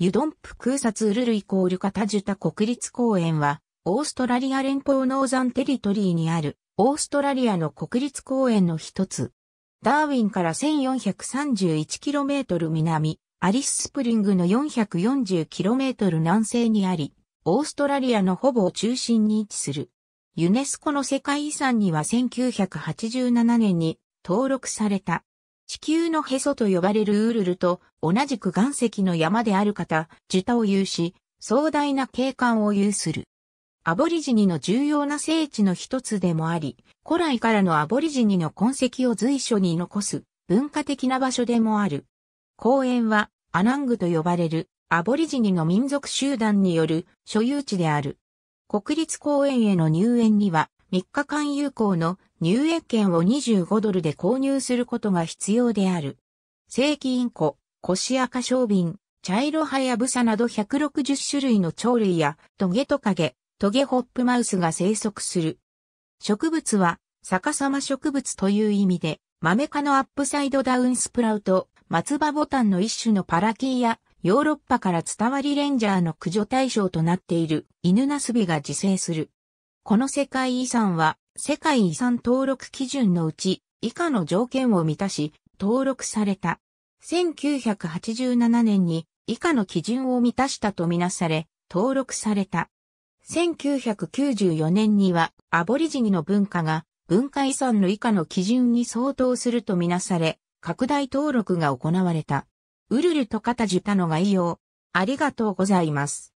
ユドンプ空撮ウルルイコールカタジュタ国立公園は、オーストラリア連邦ノーザンテリトリーにある、オーストラリアの国立公園の一つ。ダーウィンから 1431km 南、アリススプリングの 440km 南西にあり、オーストラリアのほぼ中心に位置する。ユネスコの世界遺産には1987年に登録された。地球のへそと呼ばれるウルルと同じく岩石の山である方、ジュタを有し、壮大な景観を有する。アボリジニの重要な聖地の一つでもあり、古来からのアボリジニの痕跡を随所に残す文化的な場所でもある。公園はアナングと呼ばれるアボリジニの民族集団による所有地である。国立公園への入園には3日間有効の入園券を25ドルで購入することが必要である。正規インコ、コシアカショウビン、茶色ハヤブサなど160種類の鳥類やトゲトカゲ、トゲホップマウスが生息する。植物は逆さま植物という意味で、マメ科のアップサイドダウンスプラウト、松葉ボタンの一種のパラキーや、ヨーロッパから伝わりレンジャーの駆除対象となっている犬ナスビが自生する。この世界遺産は、世界遺産登録基準のうち、以下の条件を満たし、登録された。1987年に、以下の基準を満たしたとみなされ、登録された。1994年には、アボリジニの文化が、文化遺産の以下の基準に相当するとみなされ、拡大登録が行われた。ウルルとカタジュタの概要。ありがとうございます。